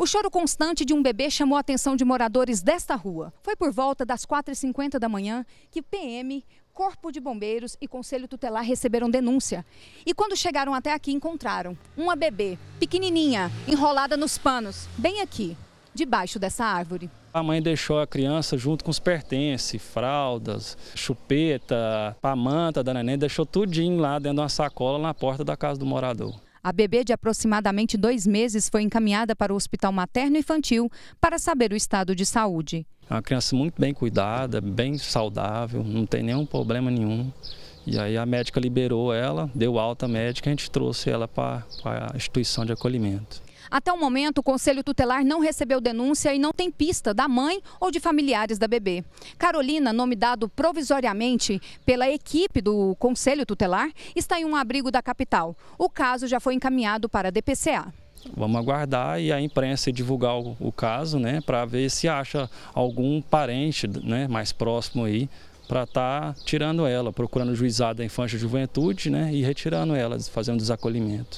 O choro constante de um bebê chamou a atenção de moradores desta rua. Foi por volta das 4h50 da manhã que PM, Corpo de Bombeiros e Conselho Tutelar receberam denúncia. E quando chegaram até aqui, encontraram uma bebê, pequenininha, enrolada nos panos, bem aqui, debaixo dessa árvore. A mãe deixou a criança junto com os pertences, fraldas, chupeta, pamanta da neném, deixou tudinho lá dentro de uma sacola na porta da casa do morador. A bebê de aproximadamente dois meses foi encaminhada para o Hospital Materno Infantil para saber o estado de saúde. É uma criança muito bem cuidada, bem saudável, não tem nenhum problema nenhum. E aí a médica liberou ela, deu alta médica e a gente trouxe ela para a instituição de acolhimento. Até o momento, o Conselho Tutelar não recebeu denúncia e não tem pista da mãe ou de familiares da bebê. Carolina, nome dado provisoriamente pela equipe do Conselho Tutelar, está em um abrigo da capital. O caso já foi encaminhado para a DPCA. Vamos aguardar e a imprensa divulgar o, o caso, né, para ver se acha algum parente, né, mais próximo aí para estar tá tirando ela, procurando o juizado da infância e juventude né, e retirando elas, fazendo desacolhimento.